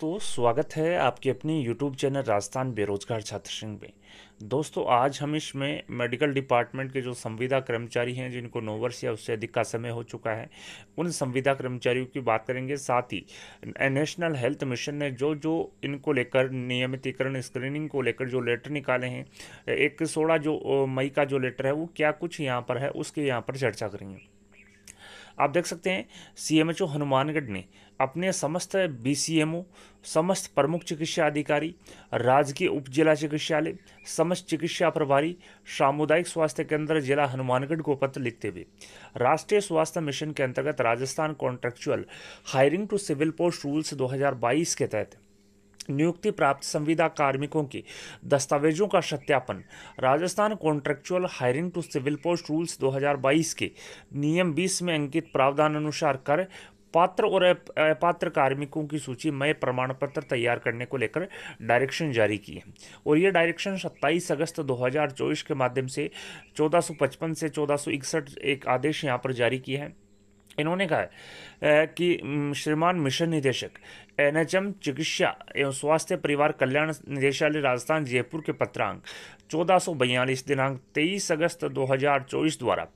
दोस्तों स्वागत है आपके अपने YouTube चैनल राजस्थान बेरोजगार छात्र संघ में दोस्तों आज हम इसमें मेडिकल डिपार्टमेंट के जो संविदा कर्मचारी हैं जिनको नौ वर्ष या उससे अधिक का समय हो चुका है उन संविदा कर्मचारियों की बात करेंगे साथ ही नेशनल हेल्थ मिशन ने जो जो इनको लेकर नियमितीकरण स्क्रीनिंग को लेकर जो लेटर निकाले हैं एक सोलह जो मई का जो लेटर है वो क्या कुछ यहाँ पर है उसके यहाँ पर चर्चा करेंगे आप देख सकते हैं सीएमएचओ हनुमानगढ़ ने अपने समस्त बीसीएमओ समस्त प्रमुख चिकित्सा अधिकारी राजकीय उप जिला चिकित्सालय समस्त चिकित्सा प्रभारी सामुदायिक स्वास्थ्य केंद्र जिला हनुमानगढ़ को पत्र लिखते हुए राष्ट्रीय स्वास्थ्य मिशन के अंतर्गत Rajasthan contractual hiring to civil post rules 2022 के तहत नियुक्ति प्राप्त संविदा कार्मिकों के दस्तावेजों का सत्यापन Rajasthan contractual hiring to civil post rules 2022 के नियम 20 में अंकित प्रावधान अनुसार कर पात्र और अपात्र कार्मिकों की सूची में प्रमाण पत्र तैयार करने को लेकर डायरेक्शन जारी की है और ये डायरेक्शन 27 अगस्त 2024 के माध्यम से 1455 से 1461 एक आदेश यहाँ पर जारी किए हैं इन्होंने कहा है कि श्रीमान मिशन निदेशक एनएचएम चिकित्सा एवं स्वास्थ्य परिवार कल्याण निदेशालय राजस्थान जयपुर के पत्रांक चौदह सौ बयालीस दिनांक तेईस अगस्त 2024 द्वारा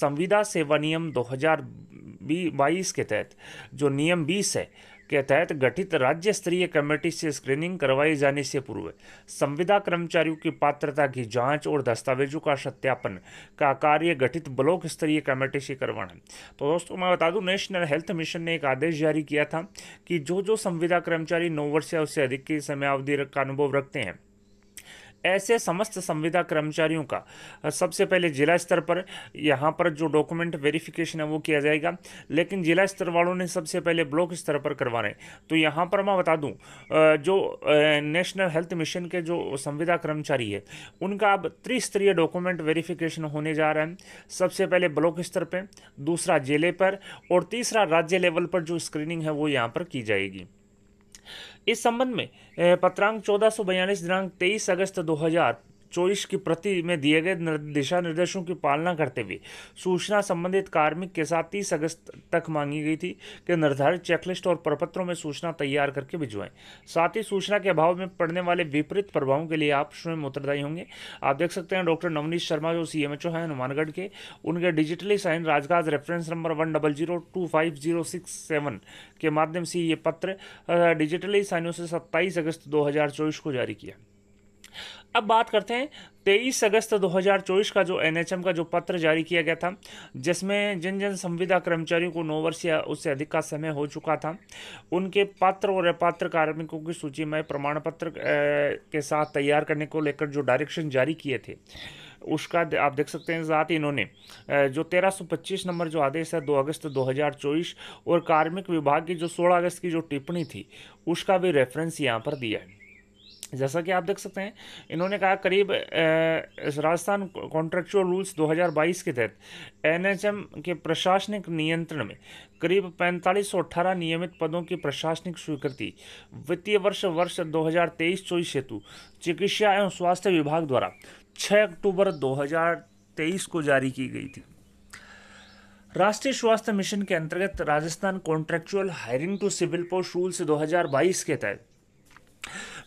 संविदा सेवा नियम दो के तहत जो नियम 20 है के तहत गठित राज्य स्तरीय कमेटी से स्क्रीनिंग करवाई जाने से पूर्व संविदा कर्मचारियों की पात्रता की जांच और दस्तावेजों का सत्यापन का कार्य गठित ब्लॉक स्तरीय कमेटी से करवाना तो दोस्तों मैं बता दूं नेशनल हेल्थ मिशन ने एक आदेश जारी किया था कि जो जो संविदा कर्मचारी नौ वर्ष या उससे अधिक की समयावधि का अनुभव रखते हैं ऐसे समस्त संविदा कर्मचारियों का सबसे पहले जिला स्तर पर यहाँ पर जो डॉक्यूमेंट वेरिफिकेशन है वो किया जाएगा लेकिन जिला स्तर वालों ने सबसे पहले ब्लॉक स्तर पर करवाने तो यहाँ पर मैं बता दूँ जो नेशनल हेल्थ मिशन के जो संविदा कर्मचारी है उनका अब त्रिस्तरीय डॉक्यूमेंट वेरिफिकेशन होने जा रहा है सबसे पहले ब्लॉक स्तर पर दूसरा जिले पर और तीसरा राज्य लेवल पर जो स्क्रीनिंग है वो यहाँ पर की जाएगी इस संबंध में पत्रांक चौदह सौ बयालीस दिनांक तेईस अगस्त दो हजार चौबीस की प्रति में दिए गए दिशा निर्देशों की पालना करते हुए सूचना संबंधित कार्मिक के साथ तीस अगस्त तक मांगी गई थी कि निर्धारित चेकलिस्ट और प्रपत्रों में सूचना तैयार करके भिजवाएं साथ ही सूचना के अभाव में पड़ने वाले विपरीत प्रभावों के लिए आप स्वयं उत्तरदायी होंगे आप देख सकते हैं डॉक्टर नवनीत शर्मा जो सी हैं हनुमानगढ़ के उनके डिजिटली साइन राजघाज reference number one double zero two five zero six seven के माध्यम से ये पत्र डिजिटली साइनों से सत्ताईस अगस्त दो हजार चौबीस को जारी किया अब बात करते हैं तेईस अगस्त 2024 का जो एन का जो पत्र जारी किया गया था जिसमें जिन जिन संविदा कर्मचारियों को नौ वर्ष या उससे अधिक का समय हो चुका था उनके पात्र और अपात्र कार्मिकों की सूची में प्रमाण पत्र के साथ तैयार करने को लेकर जो डायरेक्शन जारी किए थे उसका आप देख सकते हैं साथ इन्होंने जो 1325 नंबर जो आदेश है 2 अगस्त 2024 और कार्मिक विभाग की जो 16 अगस्त की जो टिप्पणी थी उसका भी रेफरेंस यहाँ पर दिया है जैसा कि आप देख सकते हैं इन्होंने कहा करीब राजस्थान कॉन्ट्रेक्चुअल रूल्स 2022 के तहत एनएचएम के प्रशासनिक नियंत्रण में करीब पैंतालीस नियमित पदों की प्रशासनिक स्वीकृति वित्तीय वर्ष वर्ष 2023 चौबीस हेतु चिकित्सा एवं स्वास्थ्य विभाग द्वारा 6 अक्टूबर 2023 को जारी की गई थी राष्ट्रीय स्वास्थ्य मिशन के अंतर्गत Rajasthan contractual hiring to civil post rules दो के तहत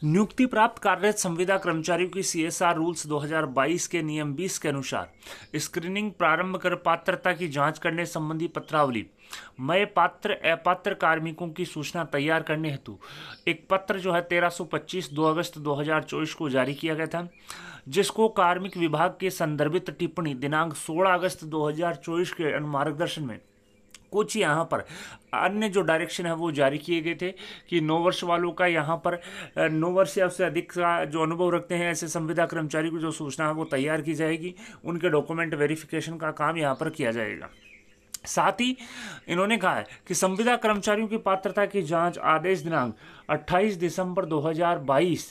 नियुक्ति प्राप्त कार्यरत संविदा कर्मचारियों की सीएसआर रूल्स 2022 के नियम 20 के अनुसार स्क्रीनिंग प्रारंभ कर पात्रता की जांच करने संबंधी पत्रावली मय पात्र अपात्र कार्मिकों की सूचना तैयार करने हेतु एक पत्र जो है 1325 2 अगस्त 2024 को जारी किया गया था जिसको कार्मिक विभाग के संदर्भित टिप्पणी दिनांक 16 अगस्त 2024 के मार्गदर्शन में कुछ यहाँ पर अन्य जो डायरेक्शन है वो जारी किए गए थे कि नौ वर्ष वालों का यहाँ पर नौ वर्ष या उससे अधिक का जो अनुभव रखते हैं ऐसे संविदा कर्मचारी को जो सूचना है वो तैयार की जाएगी उनके डॉक्यूमेंट वेरिफिकेशन का काम यहाँ पर किया जाएगा साथ ही इन्होंने कहा है कि संविदा कर्मचारियों की पात्रता की जांच आदेश दिनांक 28 दिसंबर 2022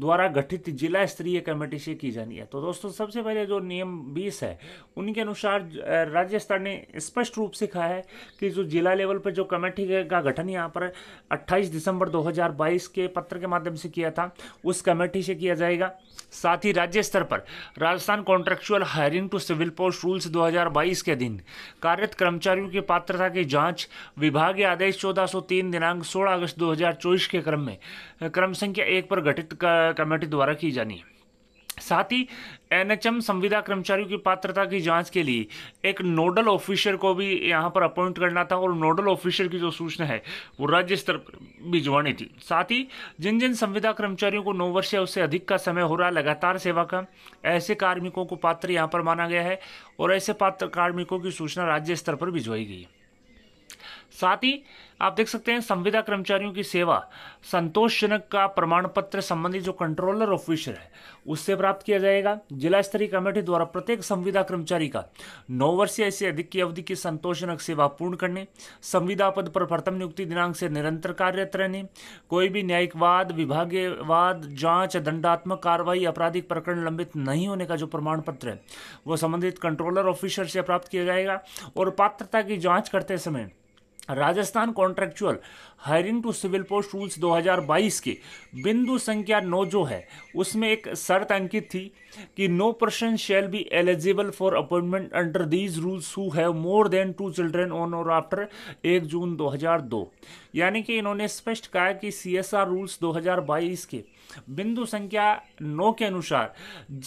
द्वारा गठित जिला स्तरीय कमेटी से की जानी है तो दोस्तों सबसे पहले जो नियम 20 है उनके अनुसार राज्य स्तर ने स्पष्ट रूप से कहा है कि जो जिला लेवल पर जो कमेटी का गठन यहाँ पर 28 दिसंबर 2022 के पत्र के माध्यम से किया था उस कमेटी से किया जाएगा साथ ही राज्य स्तर पर Rajasthan contractual hiring to civil post rules दो के दिन कार्यरत कर्मचारियों की पात्रता की जाँच विभागीय आदेश चौदह दिनांक सोलह अगस्त दो के क्रम में क्रम संख्या एक पर गठित कमेटी द्वारा की जानी है साथ ही एनएचएम संविदा कर्मचारियों की पात्रता की जांच के लिए एक नोडल ऑफिसर को भी यहां पर अपॉइंट करना था और नोडल ऑफिसर की जो सूचना है वो राज्य स्तर पर भिजवानी थी साथ ही जिन जिन संविदा कर्मचारियों को नौ वर्ष या उससे अधिक का समय हो रहा लगातार सेवा का ऐसे कार्मिकों को पात्र यहाँ पर माना गया है और ऐसे पात्र कार्मिकों की सूचना राज्य स्तर पर भिजवाई गई है साथ ही आप देख सकते हैं संविदा कर्मचारियों की सेवा संतोषजनक का प्रमाण पत्र संबंधी जो कंट्रोलर ऑफिसर है उससे प्राप्त किया जाएगा जिला स्तरीय कमेटी द्वारा प्रत्येक संविदा कर्मचारी का नौ वर्षीय से अधिक की अवधि की संतोषजनक सेवा पूर्ण करने संविदा पद पर प्रथम नियुक्ति दिनांक से निरंतर कार्यरत रहने कोई भी न्यायिक वाद विभागीय वाद जांच दंडात्मक कार्रवाई आपराधिक प्रकरण लंबित नहीं होने का जो प्रमाण पत्र है वो संबंधित कंट्रोलर ऑफिसर से प्राप्त किया जाएगा और पात्रता की जाँच करते समय Rajasthan contractual hiring to civil post rules 2022 के बिंदु संख्या नौ जो है उसमें एक शर्त अंकित थी कि no person shall be eligible for appointment under these rules who have more than two children on or after एक जून 2002 यानी कि इन्होंने स्पष्ट कहा कि सी एस आर रूल्स 2022 के बिंदु संख्या नौ के अनुसार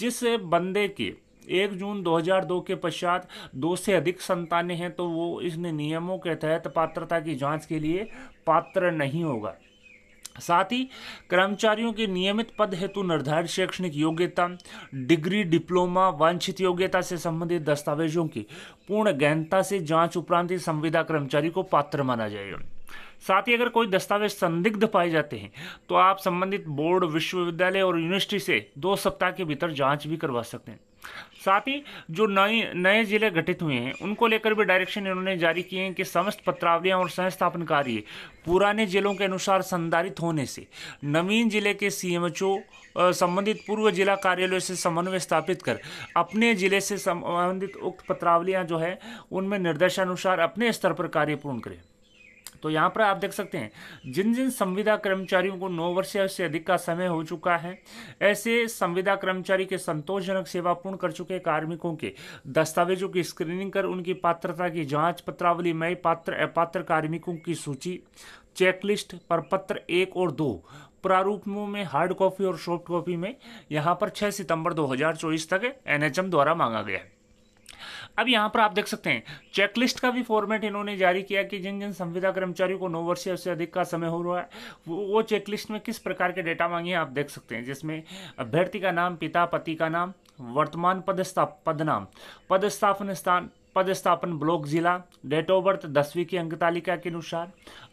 जिस बंदे के एक जून 2002 के पश्चात दो से अधिक संतानें हैं तो वो इन नियमों के तहत पात्रता की जांच के लिए पात्र नहीं होगा साथ ही कर्मचारियों के नियमित पद हेतु निर्धारित शैक्षणिक योग्यता डिग्री डिप्लोमा वांछित योग्यता से संबंधित दस्तावेजों की पूर्ण गहनता से जांच उपरांत ही संविदा कर्मचारी को पात्र माना जाएगा साथ ही अगर कोई दस्तावेज संदिग्ध पाए जाते हैं तो आप संबंधित बोर्ड विश्वविद्यालय और यूनिवर्सिटी से दो सप्ताह के भीतर जांच भी करवा सकते हैं साथ ही जो नए नए जिले गठित हुए हैं उनको लेकर भी डायरेक्शन इन्होंने जारी किए हैं कि समस्त पत्रावलियाँ और संस्थापन कार्य पुराने जिलों के अनुसार संधारित होने से नवीन जिले के सीएमएचओ संबंधित पूर्व जिला कार्यालय से समन्वय स्थापित कर अपने जिले से संबंधित उक्त पत्रावलियाँ जो है उनमें निर्देशानुसार अपने स्तर पर कार्य पूर्ण करें तो यहाँ पर आप देख सकते हैं जिन जिन संविदा कर्मचारियों को नौ वर्ष से अधिक का समय हो चुका है ऐसे संविदा कर्मचारी के संतोषजनक सेवा पूर्ण कर चुके कार्मिकों के दस्तावेजों की स्क्रीनिंग कर उनकी पात्रता की जांच पत्रावली में पात्र अपात्र कार्मिकों की सूची चेकलिस्ट पर पत्र एक और दो प्रारूपों में हार्ड कॉपी और सॉफ्ट कॉपी में यहाँ पर 6 सितंबर 2024 तक एनएचएम द्वारा मांगा गया है अब यहाँ पर आप देख सकते हैं चेकलिस्ट का भी फॉर्मेट इन्होंने जारी किया कि जिन जिन संविदा कर्मचारियों को नौ वर्ष से अधिक का समय हो रहा है वो वो चेकलिस्ट में किस प्रकार के डेटा मांगे आप देख सकते हैं जिसमें अभ्यर्थी का नाम पिता पति का नाम वर्तमान पदस्थाप पदनाम पदस्थापन स्थान पदस्थापन ब्लॉक जिला डेट ऑफ बर्थ दसवीं की अंक तालिका के अनुसार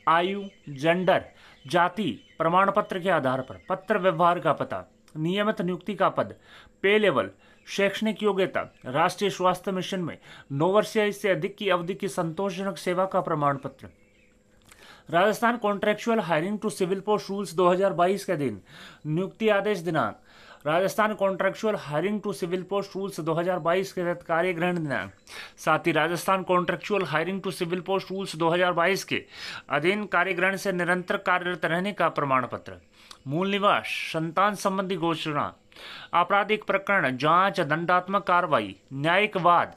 आयु जेंडर जाति प्रमाण पत्र के आधार पर पत्र व्यवहार का पता नियमित नियुक्ति का पद पे लेवल शैक्षणिक योग्यता राष्ट्रीय स्वास्थ्य मिशन में नौ या इससे अधिक की अवधि की संतोषजनक सेवा का प्रमाण पत्र Rajasthan contractual hiring to civil post rules 2022 के दिन नियुक्ति आदेश दिनांक Rajasthan contractual hiring to civil post rules 2022 के तहत कार्य ग्रहण दिनांक साथ ही Rajasthan contractual hiring to civil post rules 2022 के अधीन कार्य ग्रहण से निरंतर कार्यरत रहने का प्रमाण पत्र मूल निवास संतान संबंधी घोषणा आपराधिक प्रकरण जांच दंडात्मक कार्रवाई न्यायिक वाद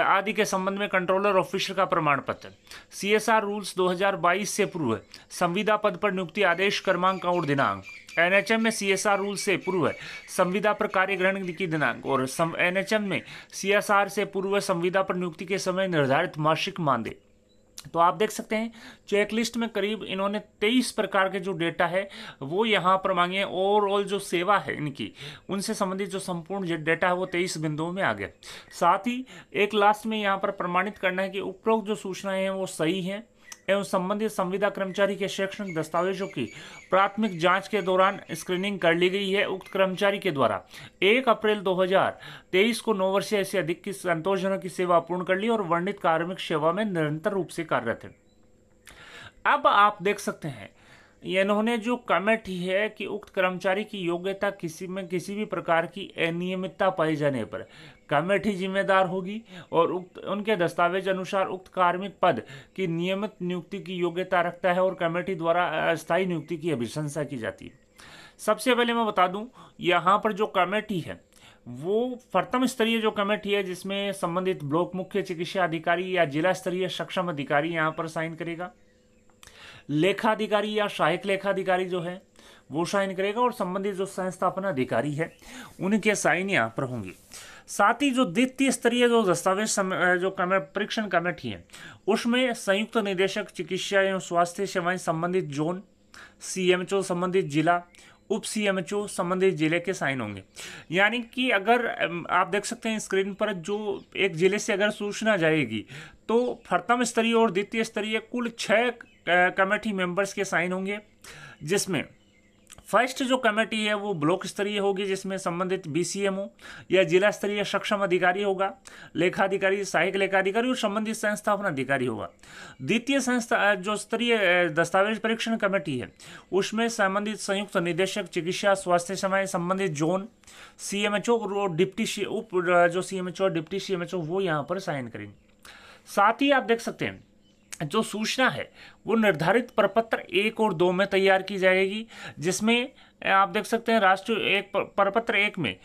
आदि के संबंध में कंट्रोलर ऑफिसर का प्रमाण पत्र सीएसआर रूल्स 2022 से पूर्व संविदा पद पर नियुक्ति आदेश क्रमांक और दिनांक एनएचएम में सीएसआर रूल से पूर्व संविदा पर कार्य ग्रहण की दिनांक और एनएचएम में सीएसआर से पूर्व संविदा पर नियुक्ति के समय निर्धारित मासिक मानदेय तो आप देख सकते हैं चेकलिस्ट में करीब इन्होंने तेईस प्रकार के जो डेटा है वो यहाँ पर मांगे हैं ओवरऑल जो सेवा है इनकी उनसे संबंधित जो संपूर्ण जो डेटा है वो तेईस बिंदुओं में आ गया साथ ही एक लास्ट में यहाँ पर प्रमाणित करना है कि उपरोक्त जो सूचनाएं हैं वो सही हैं एवं संबंधित संविदा कर्मचारी के शैक्षणिक दस्तावेजों की प्राथमिक जांच के दौरान स्क्रीनिंग कर ली गई है उक्त कर्मचारी के द्वारा 1 अप्रैल 2023 को नौ वर्षीय से अधिक की संतोषजनक की सेवा पूर्ण कर ली और वर्णित कार्मिक सेवा में निरंतर रूप से कार्यरत है अब आप देख सकते हैं इन्होंने जो कमेंट ही है कि उक्त कर्मचारी की योग्यता किसी में किसी भी प्रकार की अनियमितता पाए जाने पर कमेटी जिम्मेदार होगी और उक्त उनके दस्तावेज अनुसार उक्त कार्मिक पद की नियमित नियुक्ति की योग्यता रखता है और कमेटी द्वारा अस्थायी नियुक्ति की अभिशंसा की जाती है सबसे पहले मैं बता दूं यहाँ पर जो कमेटी है वो प्रथम स्तरीय जो कमेटी है जिसमें संबंधित ब्लॉक मुख्य चिकित्सा अधिकारी या जिला स्तरीय सक्षम अधिकारी यहाँ पर साइन करेगा लेखाधिकारी या सहायक लेखाधिकारी जो है वो साइन करेगा और संबंधित जो संस्थापना अधिकारी है उनके साइन यहाँ पर होंगे साथ ही जो द्वितीय स्तरीय जो दस्तावेज जो कमे परीक्षण कमेटी है उसमें संयुक्त निदेशक चिकित्सा एवं स्वास्थ्य सेवाएं संबंधित जोन सीएमएचओ संबंधित जिला उप सीएमएचओ संबंधित जिले के साइन होंगे यानी कि अगर आप देख सकते हैं स्क्रीन पर जो एक जिले से अगर सूचना जाएगी तो प्रथम स्तरीय और द्वितीय स्तरीय कुल छः कमेटी मेंबर्स के साइन होंगे जिसमें फर्स्ट जो कमेटी है वो ब्लॉक स्तरीय होगी जिसमें संबंधित बीसीएमओ या जिला स्तरीय सक्षम अधिकारी होगा लेखाधिकारी सहायक लेखाधिकारी और संबंधित संस्थापन अधिकारी होगा द्वितीय संस्था जो स्तरीय दस्तावेज परीक्षण कमेटी है उसमें संबंधित संयुक्त निदेशक चिकित्सा स्वास्थ्य समय संबंधित जोन सीएमएचओ और डिप्टी उप जो सीएमएचओ डिप्टी सीएमएचओ वो यहाँ पर साइन करेंगे साथ ही आप देख सकते हैं जो सूचना है वो निर्धारित प्रपत्र एक और दो में तैयार की जाएगी जिसमें आप देख सकते हैं राष्ट्रीय एक प्रपत्र एक में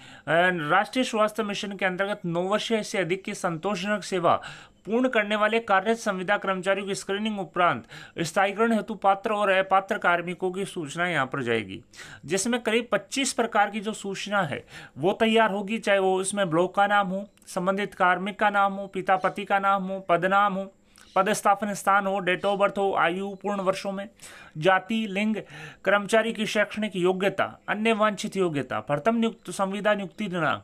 राष्ट्रीय स्वास्थ्य मिशन के अंतर्गत नौ वर्ष से अधिक की संतोषजनक सेवा पूर्ण करने वाले कार्यरत संविदा कर्मचारियों की स्क्रीनिंग उपरांत स्थायीकरण हेतु पात्र और अपात्र कार्मिकों की सूचना यहाँ पर जाएगी जिसमें करीब 25 प्रकार की जो सूचना है वो तैयार होगी चाहे वो इसमें ब्लॉक का नाम हो संबंधित कार्मिक का नाम हो पिता पति का नाम हो पदनाम हो पदस्थापन स्थान हो डेट ऑफ बर्थ हो आयु पूर्ण वर्षों में जाति लिंग कर्मचारी की शैक्षणिक योग्यता अन्य वांछित योग्यता प्रथम नियुक्त संविदा नियुक्ति दिनांक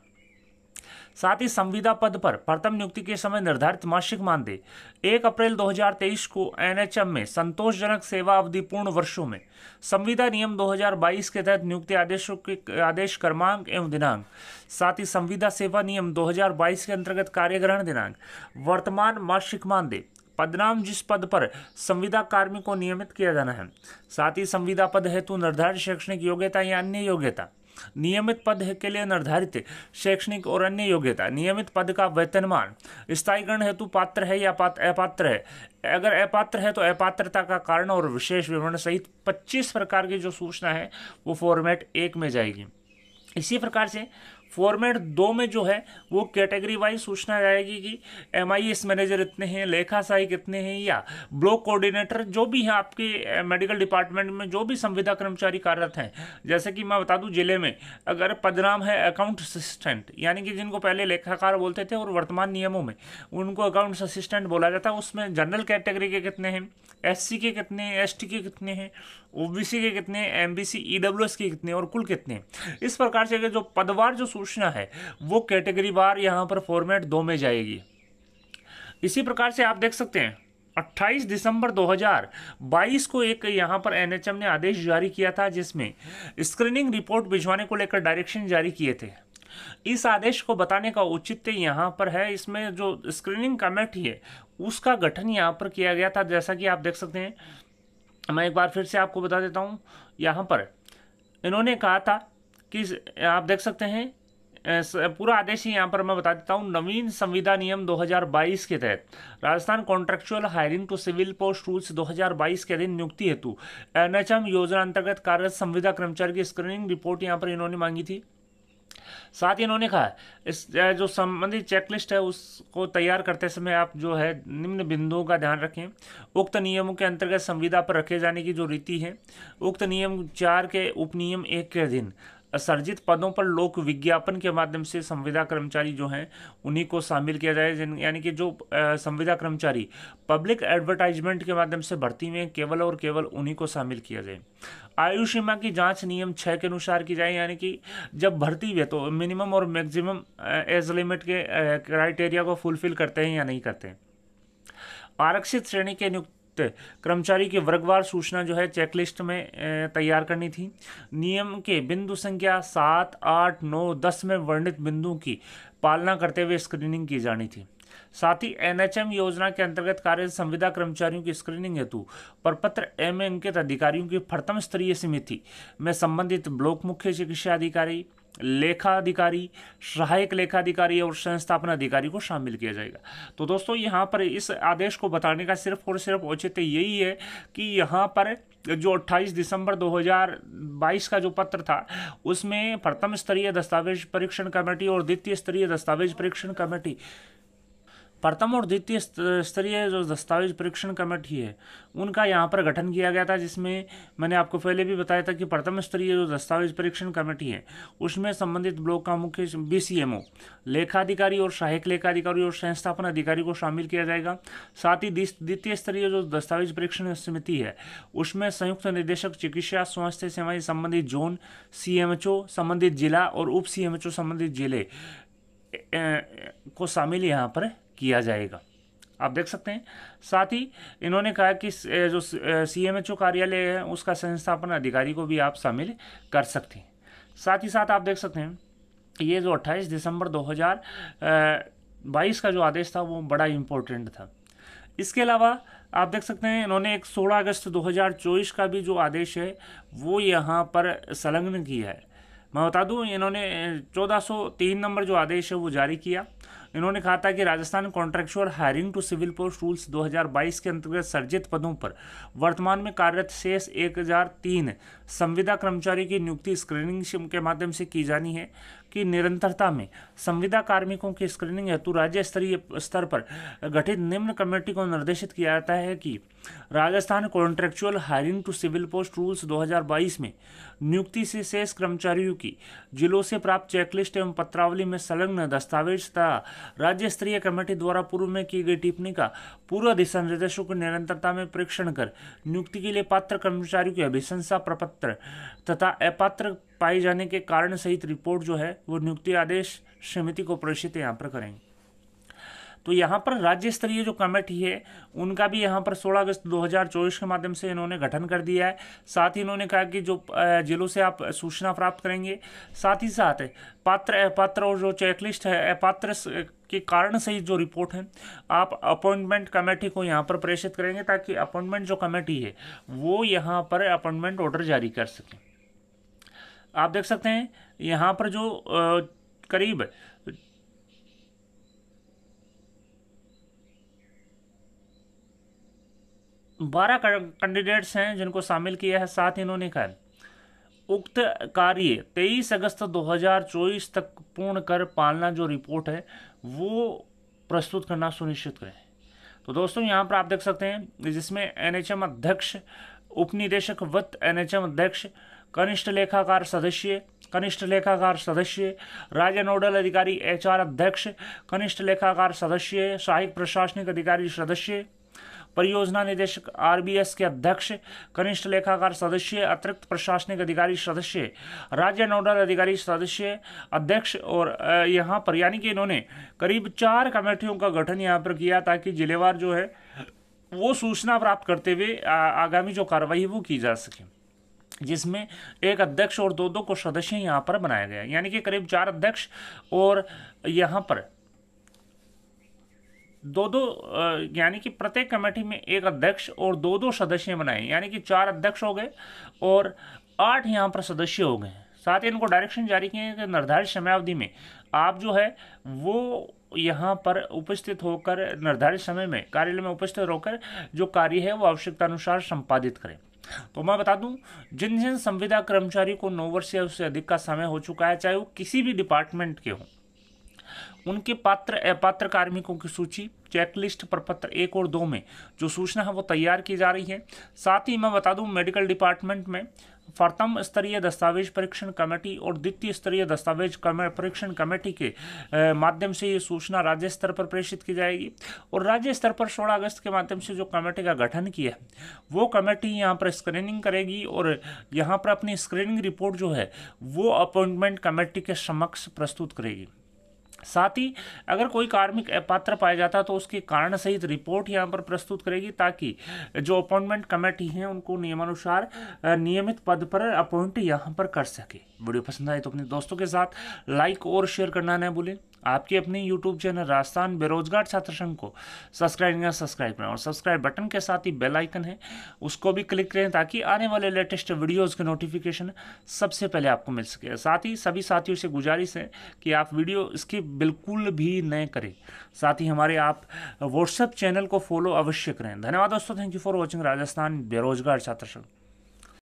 साथ ही संविदा पद पर प्रथम नियुक्ति के समय निर्धारित मासिक मानदेय एक अप्रैल 2023 को एनएचएम में संतोषजनक सेवा अवधि पूर्ण वर्षों में संविदा नियम 2022 के तहत नियुक्ति आदेशों के आदेश क्रमांक एवं दिनांक साथ ही संविदा सेवा नियम 2022 के अंतर्गत कार्य ग्रहण दिनांक वर्तमान मासिक मानदेय पदनाम जिस पद पर संविदा कार्मिक को नियमित किया जाना है साथ ही संविदा पद हेतु निर्धारित शैक्षणिक योग्यता या अन्य योग्यता नियमित पद के लिए निर्धारित शैक्षणिक और अन्य योग्यता नियमित पद का वेतनमान स्थायीकरण हेतु पात्र है या अपात्र है अगर अपात्र है तो अपात्रता का कारण और विशेष विवरण सहित 25 प्रकार की जो सूचना है वो फॉर्मेट एक में जाएगी इसी प्रकार से फॉर्मेट दो में जो है वो कैटेगरी वाइज सूचना जाएगी कि एम मैनेजर इतने हैं लेखा सहायक इतने हैं या ब्लॉक कोऑर्डिनेटर जो भी हैं आपके मेडिकल डिपार्टमेंट में जो भी संविदा कर्मचारी कार्यरत हैं जैसे कि मैं बता दूं जिले में अगर पदनाम है अकाउंट असिस्टेंट यानी कि जिनको पहले लेखाकार बोलते थे और वर्तमान नियमों में उनको अकाउंट्स असिस्टेंट बोला जाता है उसमें जनरल कैटेगरी के कितने हैं एस के कितने हैं एस के कितने हैं ओ के कितने हैं डब्ल्यू एस e के कितने और कुल कितने हैं इस प्रकार से जो पदवार जो पूछना है वो कैटेगरी बार यहाँ पर फॉर्मेट दो में जाएगी इसी प्रकार से आप देख सकते हैं 28 दिसंबर 2022 को एक यहां पर एनएचएम ने आदेश जारी किया था जिसमें स्क्रीनिंग रिपोर्ट भिजवाने को लेकर डायरेक्शन जारी किए थे इस आदेश को बताने का औचित्य यहां पर है इसमें जो स्क्रीनिंग कमेटी है उसका गठन यहां पर किया गया था जैसा कि आप देख सकते हैं मैं एक बार फिर से आपको बता देता हूँ यहाँ पर इन्होंने कहा था कि आप देख सकते हैं पूरा आदेश ही यहाँ पर मैं बता देता हूँ नवीन संविदा नियम 2022 के तहत Rajasthan contractual hiring to civil post rules 2022 के अधीन नियुक्ति हेतु एनएचएम योजना अंतर्गत कार्यरत संविदा कर्मचारी की स्क्रीनिंग रिपोर्ट यहाँ पर इन्होंने मांगी थी साथ ही इन्होंने कहा इस जो संबंधित चेकलिस्ट है उसको तैयार करते समय आप जो है निम्न बिंदुओं का ध्यान रखें उक्त नियमों के अंतर्गत संविदा पर रखे जाने की जो रीति है उक्त नियम चार के उपनियम एक के अधीन असर्जित पदों पर लोक विज्ञापन के माध्यम से संविदा कर्मचारी जो हैं उन्हीं को शामिल किया जाए यानी कि जो संविदा कर्मचारी पब्लिक एडवर्टाइजमेंट के माध्यम से भर्ती में केवल और केवल उन्हीं को शामिल किया जाए आयु सीमा की जांच नियम छः के अनुसार की जाए यानी कि जब भर्ती हुए तो मिनिमम और मैक्सिमम एज लिमिट के क्राइटेरिया को फुलफिल करते हैं या नहीं करते हैं आरक्षित श्रेणी के नियुक्त नियुक्त कर्मचारी के वर्गवार सूचना जो है चेकलिस्ट में तैयार करनी थी नियम के बिंदु संख्या सात आठ नौ दस में वर्णित बिंदुओं की पालना करते हुए स्क्रीनिंग की जानी थी साथ ही एनएचएम योजना के अंतर्गत कार्य संविदा कर्मचारियों की स्क्रीनिंग हेतु प्रपत्र एम अंकित अधिकारियों की प्रथम स्तरीय समिति में संबंधित ब्लॉक मुख्य चिकित्सा अधिकारी लेखाधिकारी सहायक लेखाधिकारी और संस्थापन अधिकारी को शामिल किया जाएगा तो दोस्तों यहाँ पर इस आदेश को बताने का सिर्फ और सिर्फ औचित्य यही है कि यहाँ पर जो 28 दिसंबर 2022 का जो पत्र था उसमें प्रथम स्तरीय दस्तावेज परीक्षण कमेटी और द्वितीय स्तरीय दस्तावेज परीक्षण कमेटी प्रथम और द्वितीय स्तरीय जो दस्तावेज परीक्षण कमेटी है उनका यहाँ पर गठन किया गया था जिसमें मैंने आपको पहले भी बताया था कि प्रथम स्तरीय जो दस्तावेज परीक्षण कमेटी है उसमें संबंधित ब्लॉक का मुख्य बीसीएमओ लेखाधिकारी और सहायक लेखाधिकारी और संस्थापन अधिकारी को शामिल किया जाएगा साथ ही द्वितीय स्तरीय जो दस्तावेज परीक्षण समिति है उसमें संयुक्त निदेशक चिकित्सा स्वास्थ्य सेवाएं संबंधित जोन सी संबंधित जिला और उप सी संबंधित जिले को शामिल यहाँ पर किया जाएगा आप देख सकते हैं साथ ही इन्होंने कहा कि जो सीएमएचओ कार्यालय है उसका संस्थापन अधिकारी को भी आप शामिल कर सकते हैं साथ ही साथ आप देख सकते हैं ये जो 28 दिसंबर 2022 का जो आदेश था वो बड़ा इम्पोर्टेंट था इसके अलावा आप देख सकते हैं इन्होंने एक 16 अगस्त 2024 का भी जो आदेश है वो यहाँ पर संलग्न किया है मैं बता दूँ इन्होंने तीन नंबर जो आदेश है वो जारी किया इन्होंने कहा था कि Rajasthan contractual hiring to civil post rules 2022 के अंतर्गत सर्जित पदों पर वर्तमान में कार्यरत शेष एक संविदा कर्मचारी की नियुक्ति स्क्रीनिंग के माध्यम से की जानी है की निरंतरता में संविदा कार्मिकों की स्क्रीनिंग हेतु राज्य स्तरीय स्तर पर गठित निम्न कमेटी को निर्देशित किया जाता है कि Rajasthan contractual hiring to civil post rules 2022 में नियुक्ति से शेष कर्मचारियों की जिलों से प्राप्त चेकलिस्ट एवं पत्रावली में संलग्न दस्तावेज तथा राज्य स्तरीय कमेटी द्वारा पूर्व में की गई टिप्पणी का पूर्व दिशा निर्देशों की निरंतरता में परीक्षण कर नियुक्ति के लिए पात्र कर्मचारियों की अभिशंसा प्रपत्र पत्र तथा अपात्र पाए जाने के कारण सहित रिपोर्ट जो है वो नियुक्ति आदेश समिति को प्रेषित यहाँ पर करेंगे तो यहाँ पर राज्य स्तरीय जो कमेटी है उनका भी यहाँ पर 16 अगस्त 2024 के माध्यम से इन्होंने गठन कर दिया है साथ ही इन्होंने कहा कि जो जिलों से आप सूचना प्राप्त करेंगे साथ ही साथ पात्र अपात्र और जो चेकलिस्ट है अपात्र के कारण से ही जो रिपोर्ट है आप अपॉइंटमेंट कमेटी को यहाँ पर प्रेषित करेंगे ताकि अपॉइंटमेंट जो कमेटी है वो यहाँ पर अपॉइंटमेंट ऑर्डर जारी कर सकें आप देख सकते हैं यहाँ पर जो आ, करीब बारह कैंडिडेट्स हैं जिनको शामिल किया है साथ इन्होंने कहा उक्त कार्य 23 अगस्त 2024 तक पूर्ण कर पालना जो रिपोर्ट है वो प्रस्तुत करना सुनिश्चित करें तो दोस्तों यहाँ पर आप देख सकते हैं जिसमें एनएचएम अध्यक्ष उपनिदेशक वत्त एनएचएम अध्यक्ष कनिष्ठ लेखाकार सदस्य कनिष्ठ लेखाकार सदस्य राज्य नोडल अधिकारी एचआर अध्यक्ष कनिष्ठ लेखाकार सदस्य सहायक प्रशासनिक अधिकारी सदस्य परियोजना निदेशक आरबीएस के अध्यक्ष कनिष्ठ लेखाकार सदस्य अतिरिक्त प्रशासनिक अधिकारी सदस्य राज्य नोडल अधिकारी सदस्य अध्यक्ष और यहाँ पर यानी कि इन्होंने करीब चार कमेटियों का गठन यहाँ पर किया ताकि जिलेवार जो है वो सूचना प्राप्त करते हुए आगामी जो कार्रवाई है वो की जा सके जिसमें एक अध्यक्ष और दो दो को सदस्य यहाँ पर बनाया गया यानी कि करीब चार अध्यक्ष और यहाँ पर दो दो यानी कि प्रत्येक कमेटी में एक अध्यक्ष और दो दो सदस्य बनाए यानी कि चार अध्यक्ष हो गए और आठ यहाँ पर सदस्य हो गए साथ ही इनको डायरेक्शन जारी किए कि निर्धारित समयावधि में आप जो है वो यहाँ पर उपस्थित होकर निर्धारित समय में कार्यालय में उपस्थित होकर जो कार्य है वो आवश्यकता अनुसार संपादित करें तो मैं बता दूं जिन जिन संविदा कर्मचारी को नौ वर्ष या उससे अधिक का समय हो चुका है चाहे वो किसी भी डिपार्टमेंट के हों उनके पात्र अपात्र कार्मिकों की सूची चेकलिस्ट प्रपत्र एक और दो में जो सूचना है वो तैयार की जा रही है साथ ही मैं बता दूँ मेडिकल डिपार्टमेंट में प्रथम स्तरीय दस्तावेज परीक्षण कमेटी और द्वितीय स्तरीय दस्तावेज परीक्षण कमेटी के माध्यम से ये सूचना राज्य स्तर पर प्रेषित की जाएगी और राज्य स्तर पर 16 अगस्त के माध्यम से जो कमेटी का गठन किया है वो कमेटी यहाँ पर स्क्रीनिंग करेगी और यहाँ पर अपनी स्क्रीनिंग रिपोर्ट जो है वो अपॉइंटमेंट कमेटी के समक्ष प्रस्तुत करेगी साथ ही अगर कोई कार्मिक पात्र पाया जाता है तो उसके कारण सहित रिपोर्ट यहाँ पर प्रस्तुत करेगी ताकि जो अपॉइंटमेंट कमेटी है उनको नियमानुसार नियमित पद पर अपॉइंट यहाँ पर कर सके वीडियो पसंद आए तो अपने दोस्तों के साथ लाइक और शेयर करना ना भूलें आपके अपने यूट्यूब चैनल राजस्थान बेरोजगार छात्र संघ को सब्सक्राइब करना सब्सक्राइब करें और सब्सक्राइब बटन के साथ ही बेल आइकन है उसको भी क्लिक करें ताकि आने वाले लेटेस्ट वीडियोज़ के नोटिफिकेशन सबसे पहले आपको मिल सके साथ ही सभी साथियों से गुजारिश है कि आप वीडियो इसकी बिल्कुल भी न करें साथ ही हमारे आप व्हाट्सएप चैनल को फॉलो अवश्य करें धन्यवाद दोस्तों thank you for watching Rajasthan बेरोजगार छात्र संघ